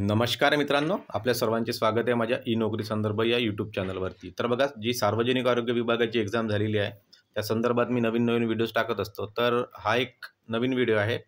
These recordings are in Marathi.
नमस्कार मित्रांनो आपल्या सर्वांचे स्वागत आहे माझ्या ई नोकरी संदर्भ या यूट्यूब चॅनलवरती तर बघा जी सार्वजनिक आरोग्य विभागाची एक्झाम झालेली आहे त्या संदर्भात मी नवीन नवीन व्हिडिओज टाकत असतो तर हा एक नवीन व्हिडिओ आहे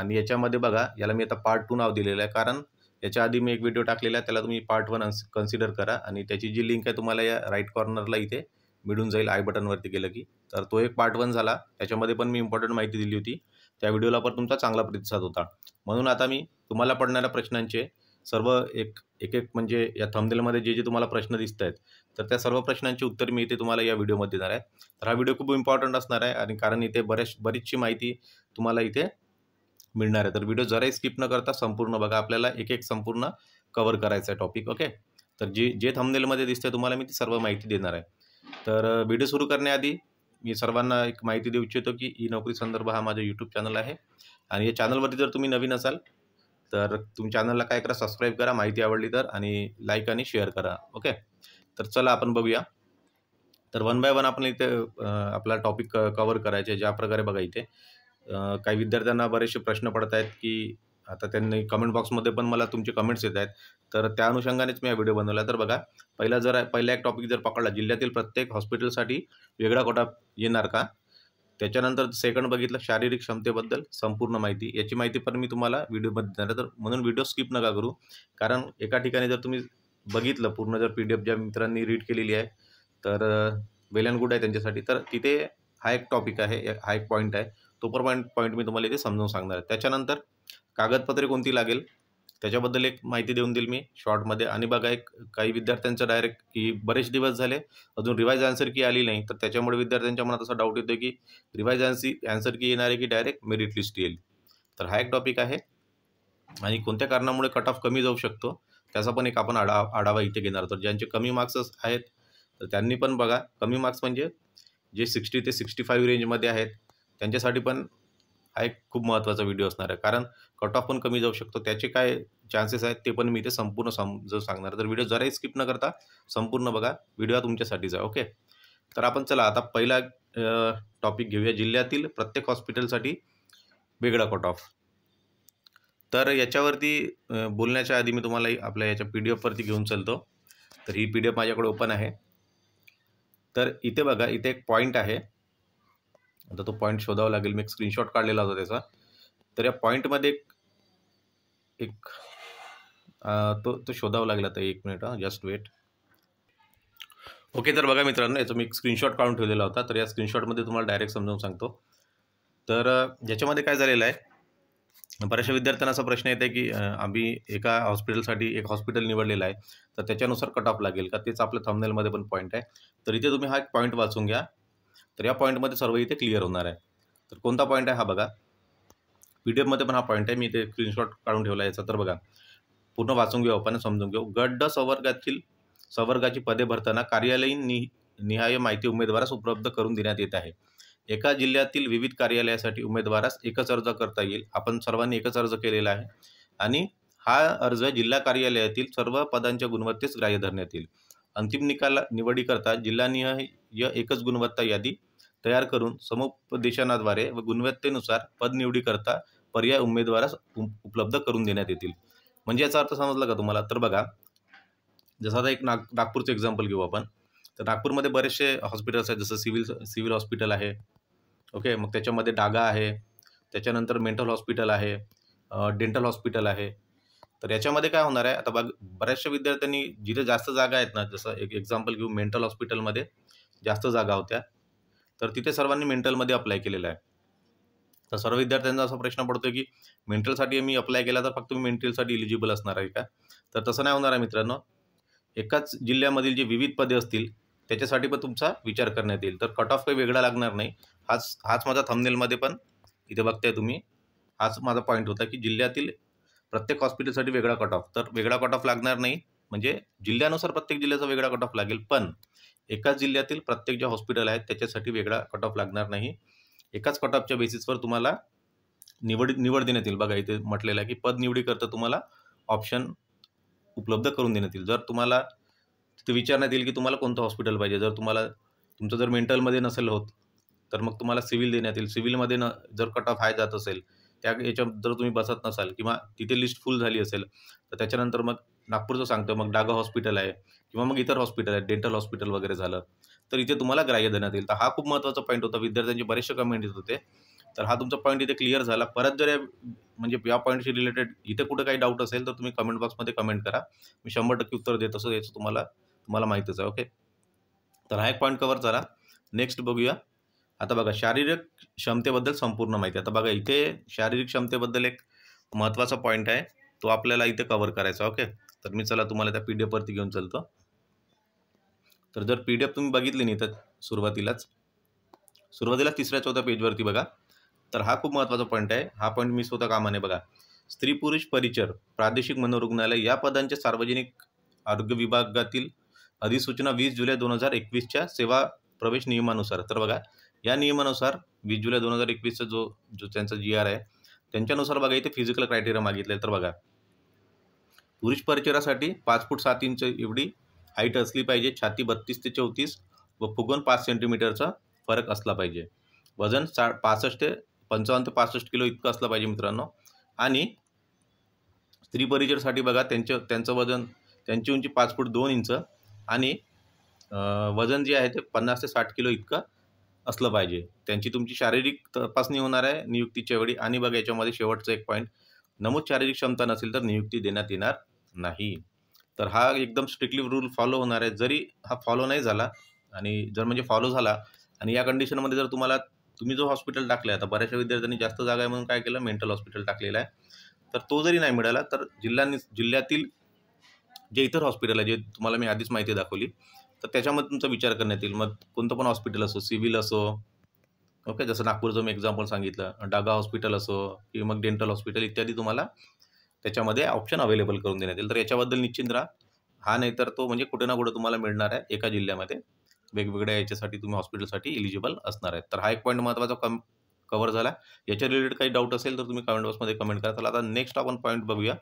आणि याच्यामध्ये बघा याला मी आता पार्ट टू नाव दिलेलं आहे कारण याच्या आधी मी एक व्हिडिओ टाकलेला आहे त्याला तुम्ही पार्ट वन कन्सिडर करा आणि त्याची जी लिंक आहे तुम्हाला या राईट कॉर्नरला इथे मिळून जाईल आय बटनवरती गेलं की तर तो एक पार्ट वन झाला त्याच्यामध्ये पण मी इम्पॉर्टंट माहिती दिली होती त्या व्हिडिओला पण तुमचा चांगला प्रतिसाद होता म्हणून आता मी तुम्हाला पडणाऱ्या प्रश्नांचे सर्व एक एक एक म्हणजे या थमदेलमध्ये जे जे तुम्हाला प्रश्न दिसत आहेत तर त्या सर्व प्रश्नांची उत्तर मी इथे तुम्हाला या व्हिडिओमध्ये देणार आहे तर हा व्हिडिओ खूप इम्पॉर्टंट असणार आहे आणि कारण इथे बऱ्याच बरीचशी माहिती तुम्हाला इथे मिळणार आहे तर व्हिडिओ जराही स्किप न करता संपूर्ण बघा आपल्याला एक एक संपूर्ण कवर करायचं आहे टॉपिक ओके तर जे जे थमदेलमध्ये दिसते तुम्हाला मी ती सर्व माहिती देणार आहे तर व्हिडिओ सुरू करण्याआधी मी सर्वांना एक माहिती देऊ इच्छितो की ई नोकरी संदर्भ हा माझा यूट्यूब चॅनल आहे आणि या चॅनलवरती जर तुम्ही नवीन असाल तर तुम्ही चॅनलला काय करा सबस्क्राईब करा माहिती आवडली तर आणि लाईक आणि शेअर करा ओके तर चला आपण बघूया तर वन बाय वन आपण इथे आपला टॉपिक कवर करायचे ज्या प्रकारे बघा इथे काही विद्यार्थ्यांना बरेचसे प्रश्न पडत आहेत की आता त्यांनी कमेंट बॉक्समध्ये पण मला तुमचे कमेंट्स येत आहेत तर त्या अनुषंगानेच मी हा व्हिडिओ बनवला तर बघा पहिला जर पहिला एक टॉपिक जर पकडला जिल्ह्यातील प्रत्येक हॉस्पिटलसाठी वेगळा कोटा येणार का त्याच्यानंतर सेकंड बघितलं शारीरिक क्षमतेबद्दल संपूर्ण माहिती याची माहिती पण मी तुम्हाला व्हिडिओमध्ये देणार तर म्हणून व्हिडिओ स्किप नका करू कारण एका ठिकाणी जर तुम्ही बघितलं पूर्ण जर पी डी एफ ज्या मित्रांनी रीड केलेली आहे तर वेल अँड गुड आहे त्यांच्यासाठी तर तिथे हा एक टॉपिक आहे हा एक पॉईंट आहे तो पण पॉईंट पॉईंट मी तुम्हाला इथे समजावून सांगणार आहे त्याच्यानंतर कागदपत्रे कोणती लागेल त्याच्याबद्दल एक माहिती देऊन देईल मी शॉर्टमध्ये आणि बघा एक काही विद्यार्थ्यांचं डायरेक्ट की बरेच दिवस झाले अजून रिवाईज आन्सर की आली नाही तर त्याच्यामुळे विद्यार्थ्यांच्या मनात असा डाऊट येतो की रिवाईज आन्सी आन्सर की येणार आहे की डायरेक्ट मेरिट लिस्ट येईल तर हा एक टॉपिक आहे आणि कोणत्या कारणामुळे कट ऑफ कमी जाऊ शकतो त्याचा पण एक आपण आढा आढावा इथे घेणार तर ज्यांचे कमी मार्क्स आहेत तर त्यांनी पण बघा कमी मार्क्स म्हणजे जे सिक्स्टी ते सिक्स्टी फाईव्ह रेंजमध्ये आहेत त्यांच्यासाठी पण हा एक खूप महत्त्वाचा व्हिडिओ असणार आहे कारण कट ऑफ पण कमी जाऊ शकतो त्याचे काय चान्सेस आहेत ते पण मी इथे संपूर्ण समज सांगणार तर व्हिडिओ जराही स्किप न करता संपूर्ण बघा व्हिडिओ तुमच्यासाठीच आहे ओके तर आपण चला आता पहिला टॉपिक घेऊया जिल्ह्यातील प्रत्येक हॉस्पिटलसाठी वेगळा कट ऑफ तर याच्यावरती बोलण्याच्या आधी मी तुम्हाला आपल्या याच्या पी डी एफवरती घेऊन चालतो तर ही पी डी एफ माझ्याकडे ओपन आहे तर इथे बघा इथे एक पॉईंट आहे आता तो पॉईंट शोधावा लागेल मी एक स्क्रीनशॉट काढलेला होता त्याचा तर या पॉईंटमध्ये एक एक तो तो शोधावा लागेल आता एक मिनिट जस्ट वेट ओके तर बघा मित्रांनो याचा मी एक स्क्रीनशॉट काढून ठेवलेला होता तर या स्क्रीनशॉटमध्ये तुम्हाला डायरेक्ट समजावून सांगतो तर ज्याच्यामध्ये काय झालेलं आहे बऱ्याचशा विद्यार्थ्यांना असा प्रश्न येत आहे की आम्ही एका हॉस्पिटलसाठी एक हॉस्पिटल निवडलेलं आहे तर त्याच्यानुसार कट ऑफ लागेल का तेच आपल्या थंबनेलमध्ये पण पॉईंट आहे तर इथे तुम्ही हा एक पॉईंट वाचून घ्या तर या पॉईंटमध्ये सर्व इथे क्लिअर होणार आहे तर कोणता पॉईंट आहे हा बघा पी डी एफमध्ये पण हा पॉईंट आहे मी इथे स्क्रीनशॉट काढून ठेवला याचा तर बघा पूर्ण वाचून घेऊ आपण समजून घेऊ गड्ड संवर्गातील सवर्गाची पदे भरताना कार्यालयीन नि निहाय माहिती उमेदवारास उपलब्ध करून देण्यात येत आहे एका जिल्ह्यातील विविध कार्यालयासाठी उमेदवारास एकच अर्ज करता येईल आपण सर्वांनी एकच अर्ज केलेला आहे आणि हा अर्ज जिल्हा कार्यालयातील सर्व पदांच्या गुणवत्तेस ग्राह्य धरण्यात येईल अंतिम निकाला निवडीकरता जिल्हानिहाय एकच गुणवत्ता यादी तयार करून समुपदेशनाद्वारे व गुणवत्तेनुसार पदनिवडीकरता पर्याय उमेदवारास उपलब्ध करून देण्यात येतील म्हणजे याचा अर्थ समजला का तुम्हाला तर बघा जसं आता एक नाग नागपूरचं एक्झाम्पल घेऊ आपण तर नागपूरमध्ये बरेचसे हॉस्पिटल्स आहेत जसं सिव्हिल सिव्हिल हॉस्पिटल आहे ओके मग त्याच्यामध्ये डागा आहे त्याच्यानंतर मेंटल हॉस्पिटल आहे डेंटल हॉस्पिटल आहे तर याच्यामध्ये काय होणार आहे आता बघ बऱ्याचशा विद्यार्थ्यांनी जिथे जास्त जागा आहेत ना जसं एक एक्झाम्पल घेऊ मेंटल हॉस्पिटलमध्ये जास्त जागा होत्या तर तिथे सर्वांनी मेंटलमध्ये अप्लाय केलेला आहे तर सर्व विद्यार्थ्यांचा असा प्रश्न पडतो की मेंटलसाठी मी अप्लाय केला तर फक्त मी मेंटलसाठी इलिजिबल असणार आहे का तर तसं नाही होणार आहे मित्रांनो एकाच जिल्ह्यामधील जे विविध पदे असतील त्याच्यासाठी पण तुमचा विचार करण्यात येईल तर कट ऑफ काही वेगळा लागणार नाही हाच हाच माझा थमनेलमध्ये पण इथे बघताय तुम्ही हाच माझा पॉईंट होता की जिल्ह्यातील प्रत्येक हॉस्पिटलसाठी वेगळा कट ऑफ तर वेगळा कट ऑफ लागणार नाही म्हणजे जिल्ह्यानुसार प्रत्येक जिल्ह्याचा वेगळा कट ऑफ लागेल पण एकाच जिल्ह्यातील प्रत्येक ज्या हॉस्पिटल आहेत त्याच्यासाठी वेगळा कट ऑफ लागणार नाही एकाच कट ऑफच्या बेसिसवर तुम्हाला निवड निवड देण्यात येईल बघा इथे म्हटलेलं आहे की पद निवडीकरता तुम्हाला ऑप्शन उपलब्ध करून देण्यात येईल जर तुम्हाला तिथे विचारण्यात येईल की तुम्हाला कोणतं हॉस्पिटल पाहिजे जर तुम्हाला तुमचं जर मेंटलमध्ये नसेल होत तर मग तुम्हाला सिव्हिल देण्यात येईल सिव्हिलमध्ये न जर कट ऑफ हाय जात असेल त्या याच्या जर तुम्ही बसत नसाल किंवा तिथे लिस्ट फुल झाली असेल तर त्याच्यानंतर मग नागपूरचं सांगतो मग डागा हॉस्पिटल आहे किंवा मग इतर हॉस्पिटल आहे डेंटल हॉस्पिटल वगैरे झालं तर इथे तुम्हाला ग्राह्य देण्यात येईल तर हा खूप महत्त्वाचा पॉईंट होता विद्यार्थ्यांचे बरेचसे कमेंट येत होते तर हा तुमचा पॉईंट इथे क्लिअर झाला परत जर म्हणजे या पॉईंटशी रिलेटेड इथे कुठं काही डाऊट असेल तर तुम्ही कमेंट बॉक्समध्ये कमेंट करा मी शंभर टक्के उत्तर देत असं याचं तुम्हाला तुम्हाला माहितीच आहे ओके तर हा एक पॉईंट कवर झाला नेक्स्ट बघूया आता बघा शारीरिक क्षमतेबद्दल संपूर्ण माहिती आता बघा इथे शारीरिक क्षमतेबद्दल एक महत्त्वाचा पॉईंट आहे तो आपल्याला इथे कवर करायचा ओके तर मी चला तुम्हाला त्या पी डी एफवरती घेऊन चलतो तर जर पी डी एफ तुम्ही बघितली नाही तर सुरुवातीलाच सुरुवातीला तिसऱ्या चौथ्या पेजवरती बघा तर हा खूप महत्त्वाचा पॉईंट आहे हा पॉईंट मी स्वतः कामाने बघा स्त्री पुरुष परिचर प्रादेशिक मनोरुग्णालय या पदांचे सार्वजनिक आरोग्य विभागातील अधिसूचना वीस जुलै दोन हजार एकवीसच्या सेवा प्रवेश नियमानुसार तर बघा या नियमानुसार वीस जुलै दोन हजार एकवीसचा जो जो त्यांचा जी आर आहे त्यांच्यानुसार बघा इथे फिजिकल क्रायटेरिया मागितले तर बघा पुरुष परिचरासाठी पाच फूट सात इंच एवढी हाईट असली पाहिजे छाती बत्तीस ते चौतीस व फुगून पाच सेंटीमीटरचा फरक असला पाहिजे वजन सा पासष्ट ते पंचावन्न ते पासष्ट किलो इतकं असलं पाहिजे मित्रांनो आणि स्त्री परिचरसाठी बघा त्यांचं त्यांचं वजन त्यांची उंची पाच फूट दोन इंच आणि वजन जे आहे ते पन्नास ते साठ किलो इतकं असलं पाहिजे त्यांची तुमची शारीरिक तपासणी होणार आहे नियुक्तीच्या वेळी आणि बघा याच्यामध्ये शेवटचं एक पॉईंट नमूद शारीरिक क्षमता नसेल तर नियुक्ती देण्यात येणार नाही तर हा एकदम स्ट्रिक्टली रूल फॉलो होणार आहे जरी हा फॉलो नाही झाला आणि जर म्हणजे फॉलो झाला आणि या कंडिशनमध्ये जर तुम्हाला तुम्ही जो हॉस्पिटल टाकला आहे आता बऱ्याचशा विद्यार्थ्यांनी जास्त जागा आहे म्हणून काय केलं मेंटल हॉस्पिटल टाकलेलं आहे तर तो जरी नाही मिळाला तर जिल्ह्यांनी जिल्ह्यातील जे इतर हॉस्पिटल आहे जे तुम्हाला मी आधीच माहिती दाखवली तर त्याच्यामध्ये तुमचा विचार करण्यात येईल मग कोणतं पण हॉस्पिटल असो सिव्हिल असो ओके जसं नागपूरचं मी एक्झाम्पल सांगितलं डागा हॉस्पिटल असो की मग डेंटल हॉस्पिटल इत्यादी तुम्हाला त्याच्यामध्ये ऑप्शन अवेलेबल करून देण्यात येईल तर याच्याबद्दल निश्चित राहा हा नाही तर तो म्हणजे कुठे ना कुठे तुम्हाला मिळणार आहे एका जिल्ह्यामध्ये वेगवेगळ्या याच्यासाठी तुम्ही हॉस्पिटलसाठी इलिजिबल असणार आहे तर हा एक पॉईंट महत्त्वाचा कम कव्हर झाला याच्या रिलेटेड काही डाऊट असेल तर तुम्ही कमेंट बॉक्समध्ये कमेंट करा तर आता नेक्स्ट आपण पॉईंट बघूया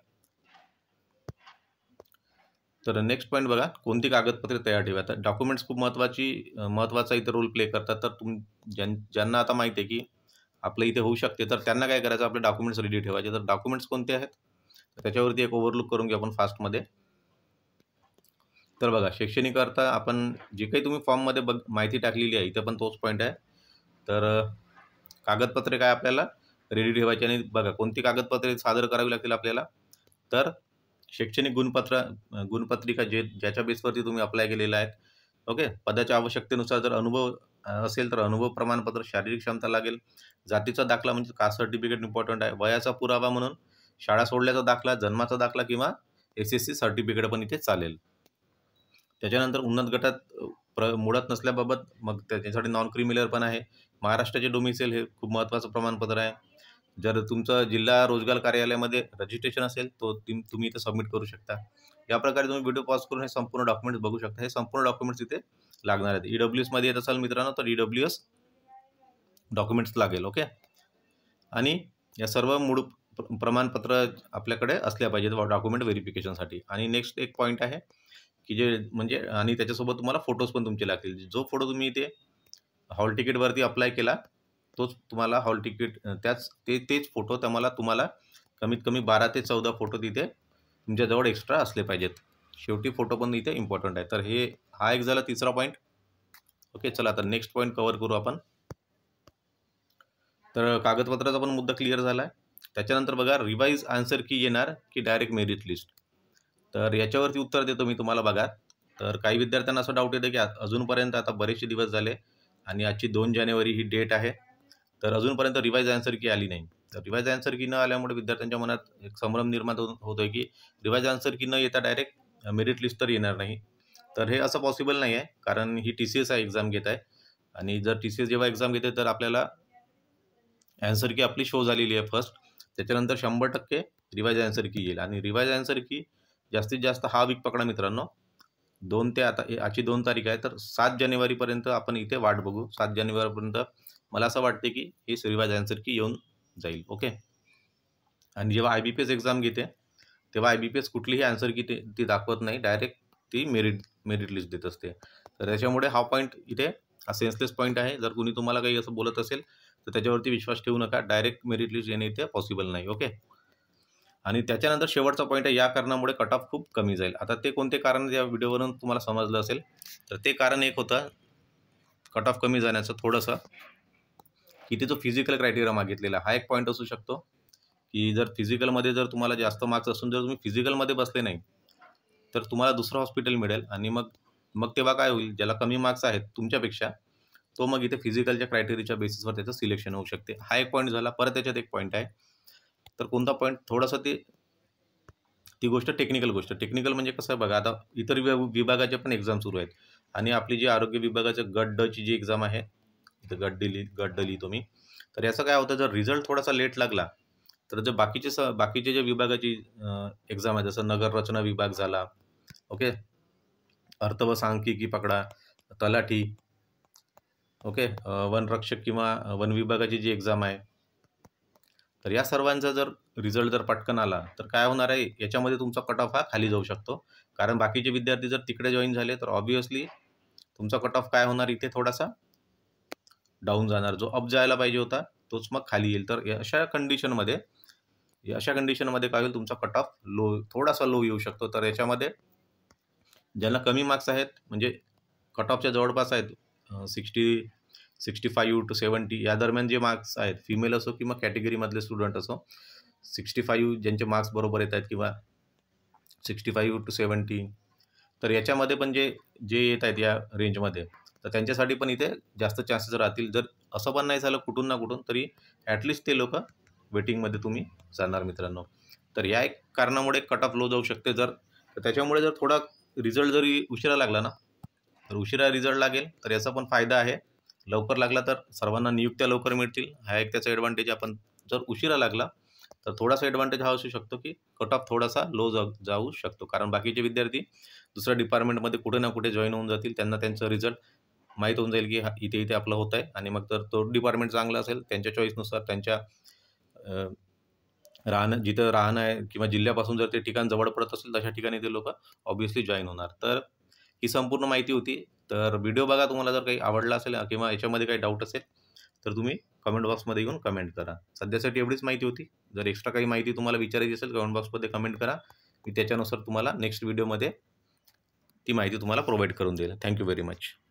तर नेक्स्ट पॉईंट बघा कोणती कागदपत्रे तयार ठेवा तर डॉक्युमेंट्स खूप महत्त्वाची महत्त्वाचा इथं रोल प्ले करतात तर तुम ज्यां ज्यांना आता माहिती आहे की आपलं इथे होऊ शकते तर त्यांना काय करायचं आपले डॉक्युमेंट्स रेडी ठेवायचे तर डॉक्युमेंट्स कोणते आहेत त्याच्यावरती एक ओव्हरलुक करून घेऊ आपण फास्टमध्ये तर बघा अर्थ आपण जे काही तुम्ही फॉर्ममध्ये बघ माहिती टाकलेली आहे इथे पण तोच पॉईंट आहे तर कागदपत्रे काय आपल्याला रेडी ठेवायची आणि बघा कोणती कागदपत्रे सादर करावी लागतील आपल्याला तर शैक्षणिक गुणपत्र गुणपत्रिका जे ज्याच्या बेसवरती तुम्ही अप्लाय केलेला आहेत ओके पदाच्या आवश्यकतेनुसार जर अनुभव असेल तर अनुभव प्रमाणपत्र शारीरिक क्षमता लागेल जातीचा दाखला म्हणजे कास्ट सर्टिफिकेट इम्पॉर्टंट आहे वयाचा पुरावा म्हणून शाळा सोडल्याचा दाखला जन्माचा दाखला किंवा एस एस सी सर्टिफिकेट पण इथे चालेल त्याच्यानंतर उन्नत गटात प्र मुळात नसल्याबाबत मग त्याच्यासाठी नॉन क्रिमिलर पण आहे महाराष्ट्राचे डोमिसेल हे खूप महत्त्वाचं प्रमाणपत्र आहे जर तुमचं जिल्हा रोजगार कार्यालयामध्ये रजिस्ट्रेशन असेल तो तुम्ही इथे सबमिट करू शकता या प्रकारे तुम्ही व्हिडिओ पॉज करून हे संपूर्ण डॉक्युमेंट्स बघू शकता हे संपूर्ण डॉक्युमेंट्स इथे लागणार आहेत ईडब्ल्यू e एसमध्ये येत असाल मित्रांनो तर ईडब्ल्यूएस एस डॉक्युमेंट्स लागेल ओके आणि या सर्व मूळ प्रमाणपत्र आपल्याकडे असल्या पाहिजेत डॉक्युमेंट व्हेरिफिकेशनसाठी आणि नेक्स्ट एक पॉईंट आहे की जे म्हणजे आणि त्याच्यासोबत तुम्हाला फोटोज पण तुमचे लागतील जो फोटो तुम्ही इथे हॉल तिकीटवरती अप्लाय केला तोच तुम्हाला हॉल तिकीट त्याच ते तेच फोटो मला तुम्हाला कमीत कमी बारा ते चौदा फोटो तिथे तुमच्याजवळ एक्स्ट्रा असले पाहिजेत शेवटी फोटो पण इथे इम्पॉर्टंट आहे तर हे हा एक झाला तिसरा पॉईंट ओके चला आता नेक्स्ट पॉईंट कवर करू आपण तर कागदपत्राचा पण मुद्दा क्लिअर झाला आहे त्याच्यानंतर बघा रिवाईज आन्सर की येणार की डायरेक्ट मेरिट लिस्ट तर याच्यावरती उत्तर देतो मी तुम्हाला बघा तर काही विद्यार्थ्यांना असं डाऊट येतं की अजूनपर्यंत आता बरेचसे दिवस झाले आणि आजची दोन जानेवारी ही डेट आहे तर अजूनपर्यंत रिवाईज आन्सर की आली नाही तर रिवाईज आन्सर की न आल्यामुळे विद्यार्थ्यांच्या मनात एक संभ्रम निर्माण होतो आहे की रिवाईज आन्सर की न येता डायरेक्ट मेरिट लिस्ट तर येणार नाही तर हे असं पॉसिबल नाही आहे कारण ही टी सी एस आहे एक्झाम घेत आहे आणि जर टी सी एस जेव्हा एक्झाम घेते तर आपल्याला ॲन्सर की आपली शो झालेली आहे फर्स्ट त्याच्यानंतर शंभर टक्के रिवाईज आन्सर की येईल आणि रिवाईज आन्सर की जास्तीत जास्त हा वीक पकडा मित्रांनो दोन ते आता आजची दोन तारीख आहे तर सात जानेवारीपर्यंत आपण इथे वाट बघू सात जानेवारीपर्यंत मला असं वाटते की ही आन्सर की येऊन जाईल ओके आणि जेव्हा I B P S exam घेते तेव्हा आय बी पी एस कुठलीही आन्सर की ते ती दाखवत नाही डायरेक्ट ती मेरिट मेरिट लिस्ट देत असते तर त्याच्यामुळे हा पॉईंट इथे हा सेन्सलेस पॉईंट आहे जर कोणी तुम्हाला काही असं बोलत असेल तर त्याच्यावरती विश्वास ठेवू नका डायरेक्ट मेरिट लिस्ट येणे इथे पॉसिबल नाही ओके आणि त्याच्यानंतर शेवटचा पॉईंट आहे या कारणामुळे कट ऑफ खूप कमी जाईल आता ते कोणते कारण या व्हिडिओवरून तुम्हाला समजलं असेल तर ते कारण एक होतं कट ऑफ कमी जाण्याचं थोडंसं इथे जो फिजिकल क्रायटेरिया मागितलेला हा एक पॉईंट असू शकतो की जर फिजिकलमध्ये जर तुम्हाला जास्त मार्क्स असून जर तुम्ही फिजिकलमध्ये बसले नाही तर तुम्हाला दुसरं हॉस्पिटल मिळेल आणि मग मग तेव्हा काय होईल ज्याला कमी मार्क्स आहेत तुमच्यापेक्षा तो मग इथे फिजिकलच्या क्रायटेरियाच्या बेसिसवर त्याचं सिलेक्शन होऊ शकते हा एक पॉईंट झाला परत त्याच्यात एक पॉईंट आहे तर कोणता पॉईंट थोडासा ते ती गोष्ट टेक्निकल गोष्ट टेक्निकल म्हणजे कसं आहे बघा आता इतर विभागाचे पण एक्झाम सुरू आहेत आणि आपली जी आरोग्य विभागाचं गट डची जी एक्झाम आहे तिथं गट दिली गट दिली तुम्ही तर याचा काय होतं जर रिझल्ट थोडासा लेट लागला तर जे बाकीचे स बाकीचे जे विभागाची एक्झाम आहे जसं नगर रचना विभाग झाला ओके अर्थ व सांख्यिकी पकडा तलाठी ओके वनरक्षक किंवा वन विभागाची जी एक्झाम आहे तर या सर्वांचा जर रिझल्ट जर पटकन आला तर काय होणार आहे याच्यामध्ये तुमचा कट ऑफ हा खाली जाऊ शकतो कारण बाकीचे विद्यार्थी जर तिकडे जॉईन झाले तर ऑब्वियसली तुमचा कट ऑफ काय होणार इथे थोडासा डाऊन जाणार जो अप जायला पाहिजे होता तोच मग खाली येईल तर अशा कंडिशनमध्ये अशा कंडिशनमध्ये काय होईल तुमचा कट ऑफ लो थोडासा लो येऊ शकतो तर याच्यामध्ये ज्यांना कमी मार्क्स आहेत म्हणजे कट ऑफच्या जवळपास आहेत sixty sixty five to seventy या दरम्यान जे मार्क्स आहेत फिमेल असो किंवा कॅटेगरीमधले स्टुडंट असो सिक्स्टी फाईव्ह ज्यांचे मार्क्स बरोबर येत आहेत किंवा सिक्स्टी फाईव्ह टू सेवन्टी तर याच्यामध्ये पण जे जे येत आहेत या रेंजमध्ये तर त्यांच्यासाठी पण इथे जास्त चान्सेस राहतील जर असं पण नाही झालं कुठून ना कुठून तरी ॲटलिस्ट ते लोक वेटिंगमध्ये तुम्ही जाणार मित्रांनो तर या एक कारणामुळे कट ऑफ लो जाऊ शकते जर तर त्याच्यामुळे जर थोडा रिझल्ट जरी उशिरा लागला ना तर उशिरा रिझल्ट लागेल तर याचा पण फायदा आहे लवकर लागला तर सर्वांना नियुक्त्या लवकर मिळतील हा एक त्याचा ॲडव्हान्टेज आपण जर उशिरा लागला तर थोडासा ॲडव्हान्टेज हा असू शकतो की कट ऑफ थोडासा लो जाऊ जाऊ शकतो कारण बाकीचे विद्यार्थी दुसऱ्या डिपार्टमेंटमध्ये कुठे ना कुठे जॉईन होऊन जातील त्यांना त्यांचा रिझल्ट माहीत होऊन जाईल की हा इथे इथे आपलं होत आहे आणि मग तर तो डिपार्टमेंट चांगला असेल त्यांच्या चॉईसनुसार त्यांच्या राहणं जिथं राहणं आहे किंवा जिल्ह्यापासून जर ते ठिकाण जवळ पडत असेल तशा ठिकाणी ते लोक ऑब्व्हियसली जॉईन होणार तर ही संपूर्ण माहिती होती तर व्हिडिओ बघा तुम्हाला जर काही आवडला असेल किंवा याच्यामध्ये काही डाऊट असेल तर तुम्ही कमेंट बॉक्समध्ये येऊन कमेंट करा सध्यासाठी एवढीच माहिती होती जर एक्स्ट्रा काही माहिती तुम्हाला विचारायची असेल कमेंट बॉक्समध्ये कमेंट करा मी त्याच्यानुसार तुम्हाला नेक्स्ट व्हिडिओमध्ये ती माहिती तुम्हाला प्रोव्हाइड करून देईल थँक्यू व्हेरी मच